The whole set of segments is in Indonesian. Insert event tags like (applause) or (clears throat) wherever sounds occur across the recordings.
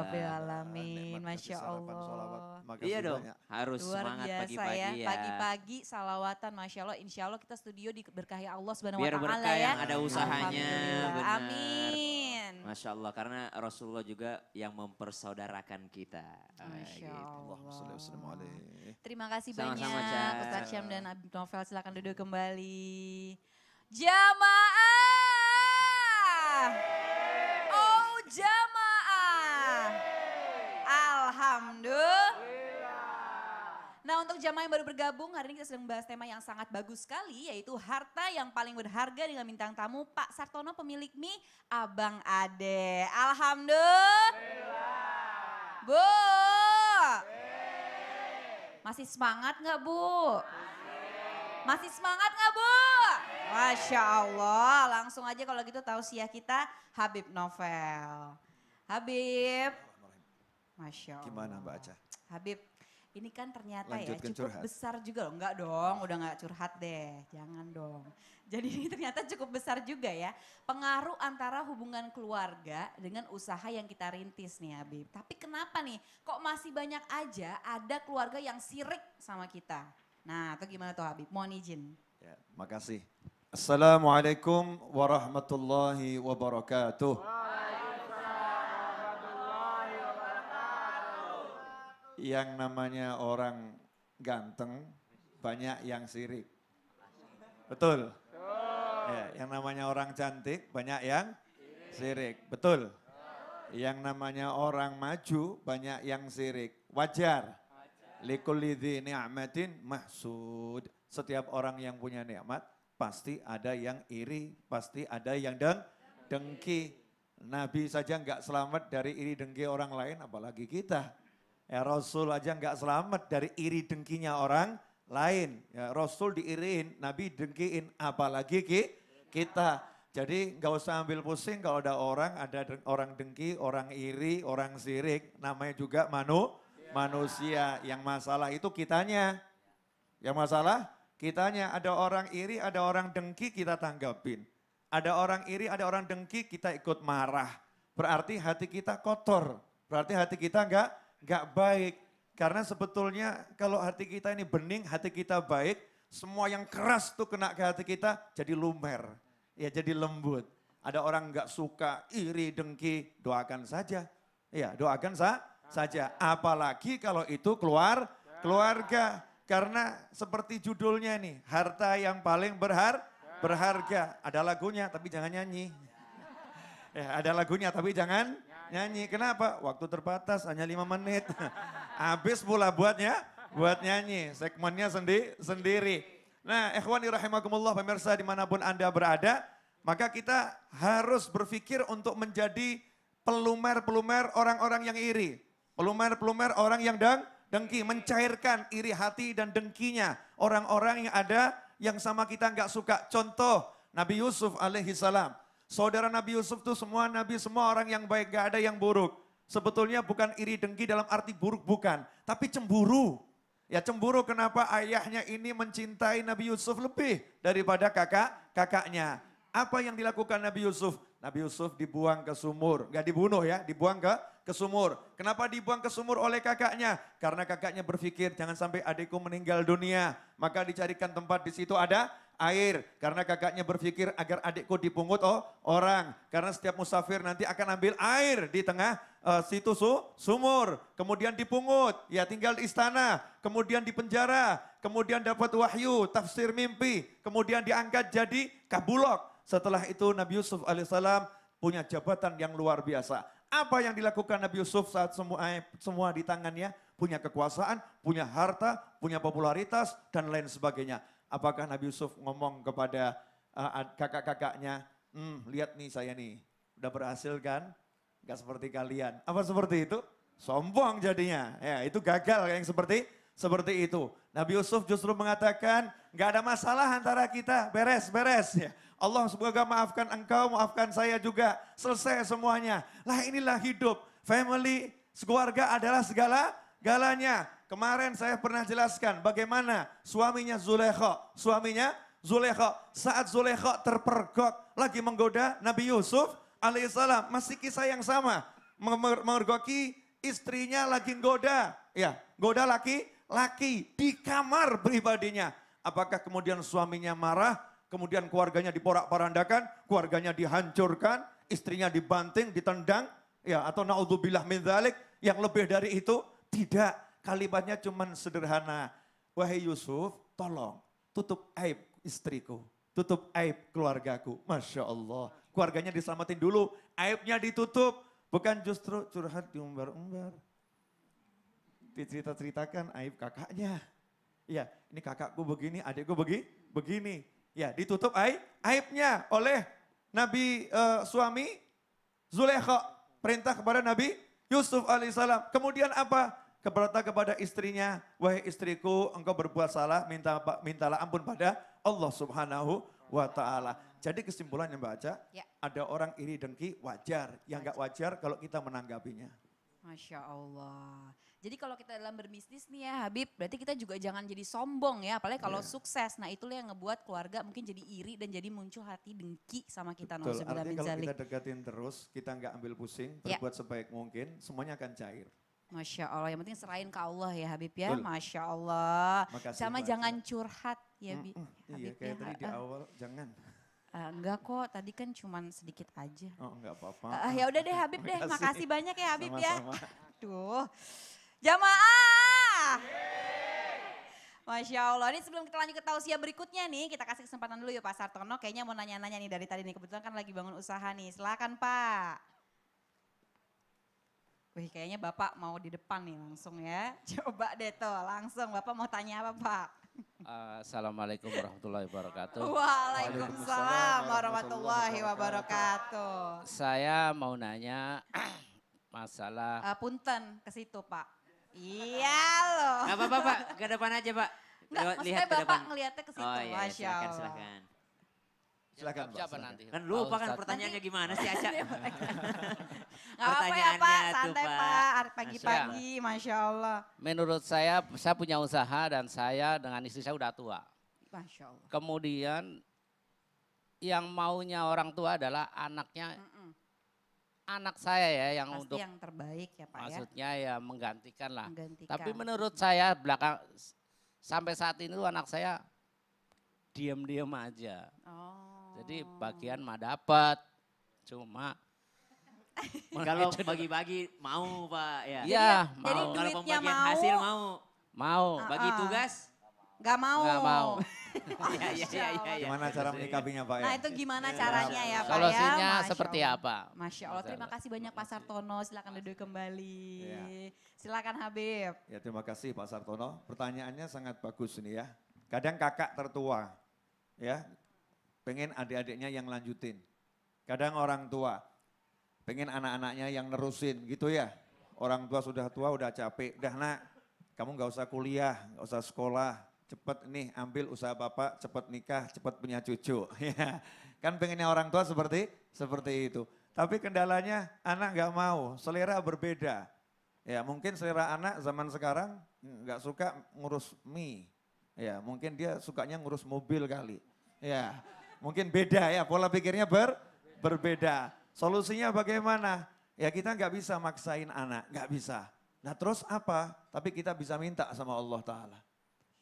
Rabbil nah, Alamin. Masya Allah. iya dong, harus Luar semangat pagi-pagi ya. ya. Pagi-pagi salawatan, Masya Allah. Insya Allah kita studio diberkahi Allah SWT. Biar berkah ya. yang ada usahanya. Benar. Amin. Masya Allah, karena Rasulullah juga yang mempersaudarakan kita. Ah, Masya gitu. Allah. Gitu. Terima kasih Sama -sama banyak Cah. Ustaz Syam dan Abi Novel. Silakan duduk kembali. Hmm. Jamaah. jamaah yang baru bergabung, hari ini kita sedang membahas tema yang sangat bagus sekali, yaitu harta yang paling berharga dengan bintang tamu Pak Sartono pemilik mie Abang Ade. Alhamdulillah. Bu. Masih semangat nggak Bu? Masih semangat nggak Bu? Masya Allah, langsung aja kalau gitu tausiah kita Habib Novel. Habib. Masya Allah. Gimana Mbak Aca? Habib, ini kan ternyata ya, Lanjutkan ya cukup curhat. besar juga loh. Enggak dong, udah enggak curhat deh. Jangan dong. (laughs) Jadi ini ternyata cukup besar juga ya. Pengaruh antara hubungan keluarga dengan usaha yang kita rintis nih Habib. Tapi kenapa nih kok masih banyak aja ada keluarga yang sirik sama kita? Nah itu gimana tuh Habib? Mohon izin. Ya, makasih. Assalamualaikum warahmatullahi wabarakatuh. Wow. yang namanya orang ganteng banyak yang sirik. Betul. Ya, yang namanya orang cantik banyak yang sirik. Betul. Yang namanya orang maju banyak yang sirik. Wajar. Likulidhi ni'matin mahsud. Setiap orang yang punya nikmat pasti ada yang iri, pasti ada yang deng dengki. Nabi saja nggak selamat dari iri dengki orang lain apalagi kita. Ya, Rasul aja nggak selamat dari iri dengkinya orang lain. Ya, Rasul diiriin, Nabi dengkiin, apalagi ki, kita. Jadi nggak usah ambil pusing kalau ada orang, ada orang dengki, orang iri, orang sirik. Namanya juga manu, manusia. Yang masalah itu kitanya. Yang masalah kitanya. Ada orang iri, ada orang dengki kita tanggapin. Ada orang iri, ada orang dengki kita ikut marah. Berarti hati kita kotor. Berarti hati kita nggak nggak baik. Karena sebetulnya kalau hati kita ini bening, hati kita baik, semua yang keras tuh kena ke hati kita jadi lumer. Ya jadi lembut. Ada orang nggak suka, iri, dengki, doakan saja. Ya doakan sa saja. Apalagi kalau itu keluar keluarga. Karena seperti judulnya nih, harta yang paling berhar berharga. Ada lagunya tapi jangan nyanyi. (laughs) Ya, ada lagunya tapi jangan Nyanyi, kenapa? Waktu terbatas, hanya lima menit. (laughs) Habis pula buatnya, buat nyanyi. Segmennya sendi, sendiri. Nah, ikhwan irahimakumullah pemirsa dimanapun Anda berada, maka kita harus berpikir untuk menjadi pelumer-pelumer orang-orang yang iri. Pelumer-pelumer orang yang deng, dengki, mencairkan iri hati dan dengkinya. Orang-orang yang ada yang sama kita nggak suka. Contoh, Nabi Yusuf alaihi salam. Saudara Nabi Yusuf itu semua nabi, semua orang yang baik, gak ada yang buruk. Sebetulnya bukan iri dengki dalam arti buruk bukan, tapi cemburu. Ya cemburu kenapa ayahnya ini mencintai Nabi Yusuf lebih daripada kakak kakaknya. Apa yang dilakukan Nabi Yusuf? Nabi Yusuf dibuang ke sumur, gak dibunuh ya, dibuang ke ke sumur. Kenapa dibuang ke sumur oleh kakaknya? Karena kakaknya berpikir jangan sampai adikku meninggal dunia. Maka dicarikan tempat di situ ada air. Karena kakaknya berpikir agar adikku dipungut oh, orang. Karena setiap musafir nanti akan ambil air di tengah uh, situ su, sumur. Kemudian dipungut, ya tinggal di istana. Kemudian di penjara, kemudian dapat wahyu, tafsir mimpi. Kemudian diangkat jadi kabulok. Setelah itu Nabi Yusuf alaihissalam punya jabatan yang luar biasa. Apa yang dilakukan Nabi Yusuf saat semua eh, semua di tangannya? Punya kekuasaan, punya harta, punya popularitas, dan lain sebagainya. Apakah Nabi Yusuf ngomong kepada uh, kakak-kakaknya, hmm, lihat nih saya nih, udah berhasil kan? Gak seperti kalian. Apa seperti itu? Sombong jadinya. Ya, itu gagal yang seperti seperti itu. Nabi Yusuf justru mengatakan, Nggak ada masalah antara kita, beres, beres ya. Allah semoga maafkan engkau, maafkan saya juga. Selesai semuanya. Lah inilah hidup. Family, keluarga adalah segala galanya. Kemarin saya pernah jelaskan bagaimana suaminya Zulekho. Suaminya Zulekho. Saat Zulekho terpergok lagi menggoda Nabi Yusuf alaihissalam. Masih kisah yang sama. Mengergoki istrinya lagi goda. Ya, goda laki, laki di kamar pribadinya. Apakah kemudian suaminya marah, kemudian keluarganya diporak-parandakan, keluarganya dihancurkan, istrinya dibanting, ditendang, ya atau naudzubillah min dzalik, yang lebih dari itu? Tidak, kalimatnya cuma sederhana. Wahai Yusuf, tolong tutup aib istriku, tutup aib keluargaku. Masya Allah, keluarganya diselamatin dulu, aibnya ditutup. Bukan justru curhat diumbar-umbar. Dicerita-ceritakan aib kakaknya. Ya, ini kakakku begini, adikku begini, begini. Ya, ditutup aib, aibnya oleh Nabi uh, suami Zulekha. Perintah kepada Nabi Yusuf alaihissalam. Kemudian apa? Keberata kepada istrinya, wahai istriku, engkau berbuat salah, minta mintalah ampun pada Allah subhanahu wa ta'ala. Jadi kesimpulannya Mbak Aca, ya. ada orang iri dengki wajar. Yang gak wajar kalau kita menanggapinya. Masya Allah. Jadi kalau kita dalam berbisnis nih ya Habib, berarti kita juga jangan jadi sombong ya. Apalagi kalau yeah. sukses. Nah itulah yang ngebuat keluarga mungkin jadi iri dan jadi muncul hati dengki sama kita. Betul, artinya kalau kita deketin terus, kita nggak ambil pusing, yeah. berbuat sebaik mungkin, semuanya akan cair. Masya Allah, yang penting serahin ke Allah ya Habib ya. Betul. Masya Allah. Makasih, Sama makasih. jangan curhat ya Mm -mm, Habib iya, kayak ya. tadi di awal, jangan. Uh, enggak kok, tadi kan cuma sedikit aja. Oh, enggak apa-apa. Uh, ya udah deh Habib deh, makasih, makasih banyak ya Habib Sama -sama. ya. tuh Jamaah. Masya Allah. Ini sebelum kita lanjut ke tausiah berikutnya nih, kita kasih kesempatan dulu ya Pak Sartono. Kayaknya mau nanya-nanya nih dari tadi nih. Kebetulan kan lagi bangun usaha nih. Silakan Pak. Wih kayaknya Bapak mau di depan nih langsung ya. (laughs) Coba deh tuh langsung Bapak mau tanya apa Pak? Eh, assalamualaikum warahmatullahi wabarakatuh. Waalaikumsalam warahmatullahi wabarakatuh. Saya mau nanya (clears throat) masalah. Uh, punten ke situ Pak. Iya loh. Gak apa-apa Pak, ke depan aja Pak. Enggak, maksudnya lihat ke depan. Bapak ngeliatnya ke situ. Oh, iya, iya. silahkan, silakan, silakan. Iya, silakan Pak. Siapa kan nanti? Kan lupa kan pertanyaannya gimana sih Aca? (laughs) Iya, (laughs) Gak apa ya Pak, santai tuh, Pak. Nah, pagi-pagi, Masya Allah. Menurut saya, saya punya usaha dan saya dengan istri saya udah tua. Masya Allah. Kemudian yang maunya orang tua adalah anaknya Mm-mm. anak saya ya yang Pasti untuk yang terbaik ya Pak ya. maksudnya ya, ya menggantikan lah menggantikan. tapi menurut saya belakang sampai saat ini tuh anak saya diam-diam aja oh. Jadi bagian mah dapat. Cuma (laughs) kalau bagi-bagi mau Pak ya. Iya, mau. kalau pembagian mau, hasil mau. Mau. Uh -uh. Bagi ah, ah. tugas? Gak mau. nggak mau. (laughs) Iya, iya iya, iya, iya. Gimana cara iya, menyikapinya Pak ya? Nah itu gimana caranya ya Pak Solusinya ya? Solusinya seperti apa? Masya Allah, terima kasih banyak Pak Sartono. Silakan duduk kembali. Ya. Silakan Habib. Ya terima kasih Pak Sartono. Pertanyaannya sangat bagus ini ya. Kadang kakak tertua ya pengen adik-adiknya yang lanjutin. Kadang orang tua pengen anak-anaknya yang nerusin gitu ya. Orang tua sudah tua udah capek, udah nak kamu gak usah kuliah, gak usah sekolah, cepet nih ambil usaha bapak, cepet nikah, cepet punya cucu. (laughs) Ya. kan pengennya orang tua seperti seperti itu. Tapi kendalanya anak gak mau, selera berbeda. Ya mungkin selera anak zaman sekarang gak suka ngurus mie. Ya mungkin dia sukanya ngurus mobil kali. Ya Mungkin beda ya, pola pikirnya ber, berbeda. Solusinya bagaimana? Ya kita nggak bisa maksain anak, nggak bisa. Nah terus apa? Tapi kita bisa minta sama Allah Ta'ala.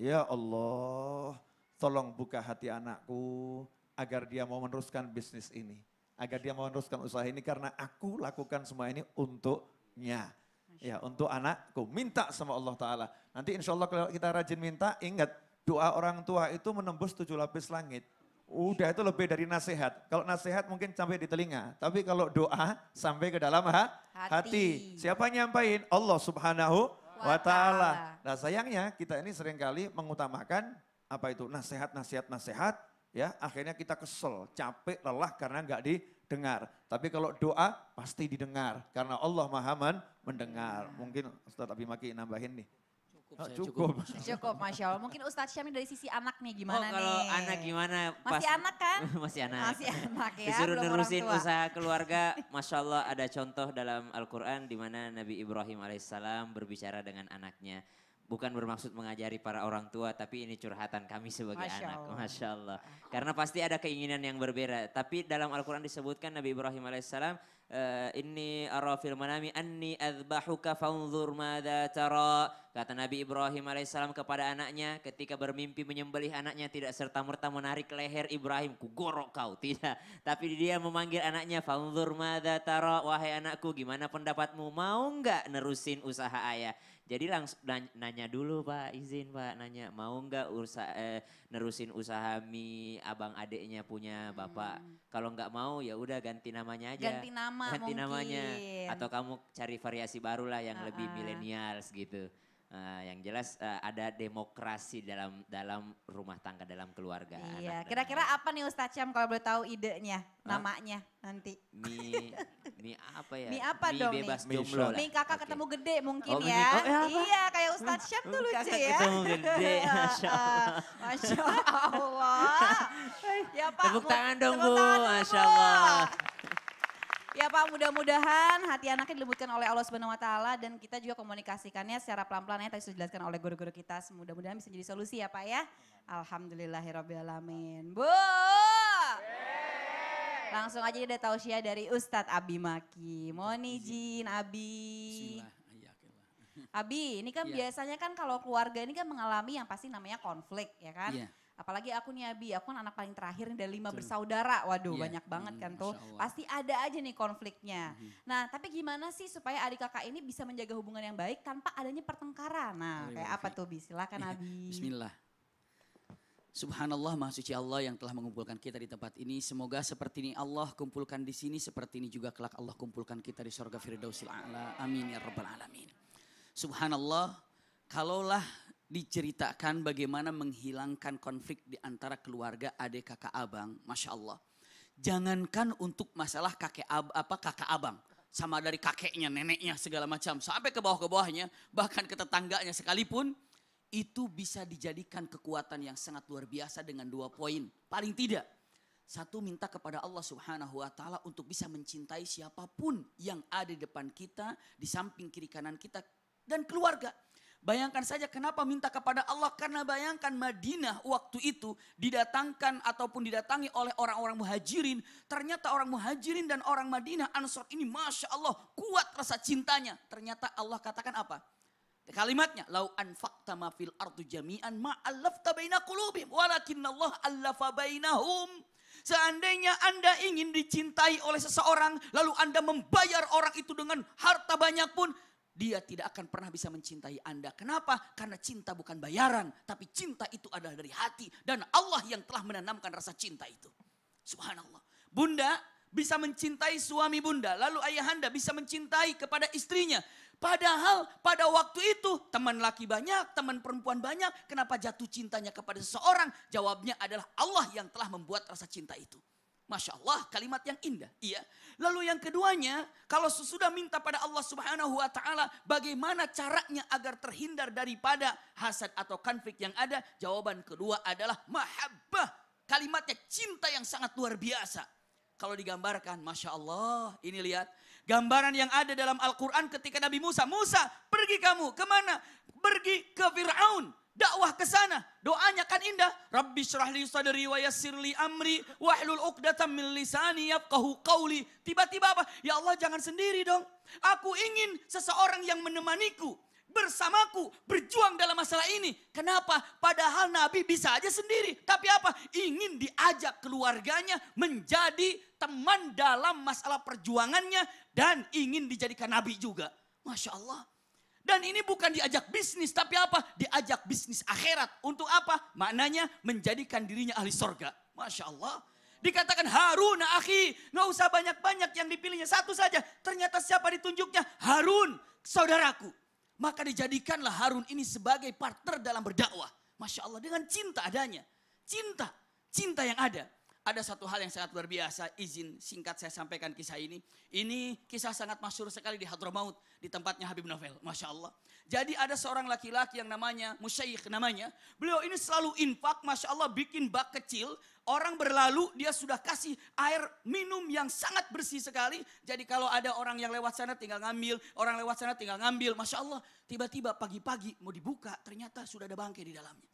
Ya Allah, tolong buka hati anakku agar dia mau meneruskan bisnis ini. Agar dia mau meneruskan usaha ini karena aku lakukan semua ini untuknya. Ya untuk anakku, minta sama Allah Ta'ala. Nanti insya Allah kalau kita rajin minta, ingat doa orang tua itu menembus tujuh lapis langit. Udah itu lebih dari nasihat. Kalau nasihat mungkin sampai di telinga, tapi kalau doa sampai ke dalam ha? hati. hati. Siapa nyampain? Allah Subhanahu wa taala. Nah, sayangnya kita ini seringkali mengutamakan apa itu? nasihat, nasihat, nasihat ya. Akhirnya kita kesel, capek, lelah karena nggak didengar. Tapi kalau doa pasti didengar karena Allah Maha mendengar. Iya. Mungkin Ustaz Abimaki Maki nambahin nih cukup, cukup. Cukup. (laughs) cukup, Masya Allah. Mungkin Ustadz Syamin dari sisi anak nih gimana oh, kalau nih? kalau anak gimana? Pas, masih anak kan? (laughs) masih anak. Masih anak ya, Disuruh nerusin usaha keluarga, (laughs) Masya Allah ada contoh dalam Al-Quran di mana Nabi Ibrahim alaihissalam berbicara dengan anaknya bukan bermaksud mengajari para orang tua, tapi ini curhatan kami sebagai Masya anak. Allah. Masya Allah. Karena pasti ada keinginan yang berbeda. Tapi dalam Al-Quran disebutkan Nabi Ibrahim alaihissalam, eh, ini arafil manami anni azbahuka faunzur mada tara. Kata Nabi Ibrahim alaihissalam kepada anaknya ketika bermimpi menyembelih anaknya tidak serta merta menarik leher Ibrahim, kugorok kau (laughs) tidak. Tapi dia memanggil anaknya faunzur mada tara. Wahai anakku, gimana pendapatmu? Mau nggak nerusin usaha ayah? Jadi langsung nanya dulu Pak, izin Pak nanya mau nggak ursa eh, nerusin usaha mie abang adeknya punya Bapak. Hmm. Kalau nggak mau ya udah ganti namanya aja. Ganti nama ganti mungkin. namanya atau kamu cari variasi barulah yang uh -uh. lebih milenial gitu. Uh, yang jelas uh, ada demokrasi dalam dalam rumah tangga dalam keluarga. Iya. Kira-kira apa nih Ustaz Syam kalau boleh tahu idenya, huh? namanya nanti? Mi, mi apa ya? Mi apa mie dong? Bebas mie bebas jomblo. mi kakak okay. ketemu gede mungkin oh, ya. oh, ya iya, kayak Ustaz hmm, Syam tuh hmm, lucu kakak ya. ketemu gede, (laughs) masya Allah. masya Allah. (laughs) ya, Pak, tepuk tangan dong Bu, masya Allah. Ya Pak, mudah-mudahan hati anaknya dilembutkan oleh Allah Subhanahu wa taala dan kita juga komunikasikannya secara pelan-pelan ya tadi sudah dijelaskan oleh guru-guru kita. Mudah-mudahan bisa jadi solusi ya Pak ya. Alhamdulillahirabbil alamin. Bu. Langsung aja ada tausiah ya dari Ustadz iya. Abi Maki. Mohon izin Abi. Abi, ini kan ya. biasanya kan kalau keluarga ini kan mengalami yang pasti namanya konflik ya kan. Ya Apalagi aku nih Abi, aku kan anak paling terakhir dari lima Betul. bersaudara. Waduh yeah. banyak banget hmm, kan tuh. Pasti ada aja nih konfliknya. -hmm. Nah tapi gimana sih supaya adik kakak ini bisa menjaga hubungan yang baik tanpa adanya pertengkaran? Nah kayak apa tuh Bi? Silakan iya, Abi. Bismillah. Subhanallah Maha Suci Allah yang telah mengumpulkan kita di tempat ini. Semoga seperti ini Allah kumpulkan di sini, seperti ini juga kelak Allah kumpulkan kita di surga Firdausil A'la. Amin ya Rabbal Alamin. Subhanallah, kalaulah diceritakan bagaimana menghilangkan konflik di antara keluarga adik kakak abang, masya Allah. Jangankan untuk masalah kakek ab, apa kakak abang, sama dari kakeknya, neneknya segala macam, sampai ke bawah ke bawahnya, bahkan ke tetangganya sekalipun, itu bisa dijadikan kekuatan yang sangat luar biasa dengan dua poin. Paling tidak, satu minta kepada Allah Subhanahu wa taala untuk bisa mencintai siapapun yang ada di depan kita, di samping kiri kanan kita dan keluarga. Bayangkan saja kenapa minta kepada Allah karena bayangkan Madinah waktu itu didatangkan ataupun didatangi oleh orang-orang muhajirin. Ternyata orang muhajirin dan orang Madinah Ansor ini Masya Allah kuat rasa cintanya. Ternyata Allah katakan apa? Kalimatnya, lau anfaqta ma fil ardu jami'an ma allafta baina qulubihim walakin Allah allafa bainahum. Seandainya Anda ingin dicintai oleh seseorang, lalu Anda membayar orang itu dengan harta banyak pun, dia tidak akan pernah bisa mencintai Anda. Kenapa? Karena cinta bukan bayaran, tapi cinta itu adalah dari hati dan Allah yang telah menanamkan rasa cinta itu. Subhanallah. Bunda bisa mencintai suami bunda, lalu ayahanda bisa mencintai kepada istrinya. Padahal pada waktu itu teman laki banyak, teman perempuan banyak. Kenapa jatuh cintanya kepada seseorang? Jawabnya adalah Allah yang telah membuat rasa cinta itu. Masya Allah kalimat yang indah. Iya. Lalu yang keduanya, kalau sesudah minta pada Allah subhanahu wa ta'ala bagaimana caranya agar terhindar daripada hasad atau konflik yang ada. Jawaban kedua adalah mahabbah. Kalimatnya cinta yang sangat luar biasa. Kalau digambarkan, Masya Allah, ini lihat. Gambaran yang ada dalam Al-Quran ketika Nabi Musa. Musa, pergi kamu. Kemana? Pergi ke Fir'aun dakwah ke sana. Doanya kan indah. Rabbi syrahli sadri wa yassirli amri wahlul uqdatam min lisani yafqahu qawli. Tiba-tiba apa? Ya Allah jangan sendiri dong. Aku ingin seseorang yang menemaniku, bersamaku, berjuang dalam masalah ini. Kenapa? Padahal Nabi bisa aja sendiri. Tapi apa? Ingin diajak keluarganya menjadi teman dalam masalah perjuangannya dan ingin dijadikan Nabi juga. Masya Allah. Dan ini bukan diajak bisnis, tapi apa? Diajak bisnis akhirat. Untuk apa? Maknanya menjadikan dirinya ahli sorga. Masya Allah. Dikatakan Harun, akhi. Nggak usah banyak-banyak yang dipilihnya. Satu saja. Ternyata siapa ditunjuknya? Harun, saudaraku. Maka dijadikanlah Harun ini sebagai partner dalam berdakwah. Masya Allah, dengan cinta adanya. Cinta, cinta yang ada ada satu hal yang sangat luar biasa, izin singkat saya sampaikan kisah ini. Ini kisah sangat masyur sekali di Hadramaut, di tempatnya Habib Novel, Masya Allah. Jadi ada seorang laki-laki yang namanya Musyaikh namanya. Beliau ini selalu infak, Masya Allah bikin bak kecil. Orang berlalu, dia sudah kasih air minum yang sangat bersih sekali. Jadi kalau ada orang yang lewat sana tinggal ngambil, orang lewat sana tinggal ngambil. Masya Allah, tiba-tiba pagi-pagi mau dibuka, ternyata sudah ada bangke di dalamnya.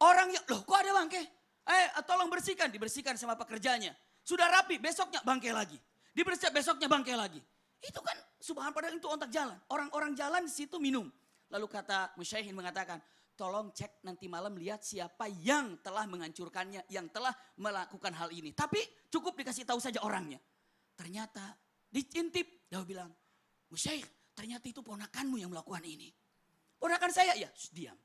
Orang yang, loh kok ada bangke? Eh, eh tolong bersihkan, dibersihkan sama pekerjanya. Sudah rapi, besoknya bangkai lagi. Dibersihkan, besoknya bangkai lagi. Itu kan subhan padahal itu ontak jalan. Orang-orang jalan di situ minum. Lalu kata Musyaihin mengatakan, tolong cek nanti malam lihat siapa yang telah menghancurkannya, yang telah melakukan hal ini. Tapi cukup dikasih tahu saja orangnya. Ternyata dicintip, dia bilang, Musyaih ternyata itu ponakanmu yang melakukan ini. Ponakan saya, ya diam.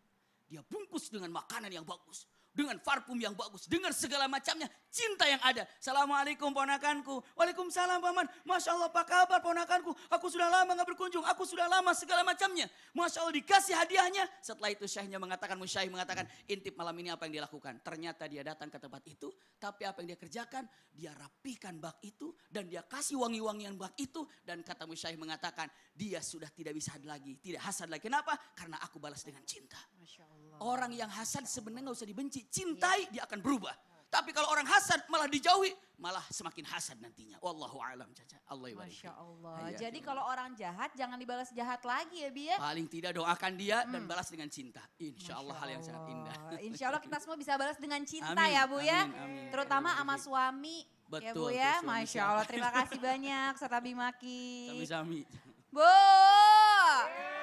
Dia bungkus dengan makanan yang bagus dengan parfum yang bagus, dengan segala macamnya, cinta yang ada. Assalamualaikum ponakanku. Waalaikumsalam paman. Masya Allah apa kabar ponakanku? Aku sudah lama gak berkunjung, aku sudah lama segala macamnya. Masya Allah dikasih hadiahnya. Setelah itu syekhnya mengatakan, musyaih mengatakan, intip malam ini apa yang dilakukan? Ternyata dia datang ke tempat itu, tapi apa yang dia kerjakan? Dia rapikan bak itu, dan dia kasih wangi-wangian bak itu. Dan kata musyaih mengatakan, dia sudah tidak bisa lagi, tidak hasad lagi. Kenapa? Karena aku balas dengan cinta. Masya Allah. Orang yang hasad sebenarnya nggak usah dibenci, cintai dia akan berubah. Tapi kalau orang hasad malah dijauhi, malah semakin hasad nantinya. Wallahu alam caca. Allah ibarik. Masya Allah. Jadi kalau orang jahat jangan dibalas jahat lagi ya biar. Ya? Paling tidak doakan dia hmm. dan balas dengan cinta. Insya Allah, hal yang sangat indah. Insya Allah kita semua bisa balas dengan cinta amin, ya Bu ya. Amin, amin. Terutama amin. sama suami. Ya, betul. Ya Bu ya. Masya Allah. Terima kasih (laughs) banyak Serta Bimaki. Sami-sami. Bu. Yeah. (laughs)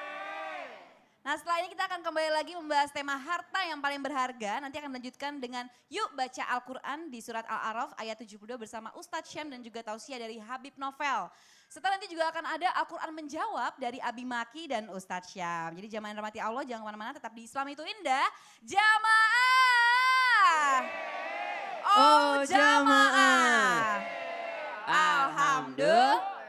Nah setelah ini kita akan kembali lagi membahas tema harta yang paling berharga. Nanti akan lanjutkan dengan yuk baca Al-Quran di surat Al-Araf ayat 72 bersama Ustadz Syam dan juga Tausiah dari Habib Novel. Setelah nanti juga akan ada Al-Quran menjawab dari Abi Maki dan Ustadz Syam. Jadi jamaah yang Allah jangan kemana-mana tetap di Islam itu indah. Jamaah! Oh, oh jamaah! Alhamdulillah.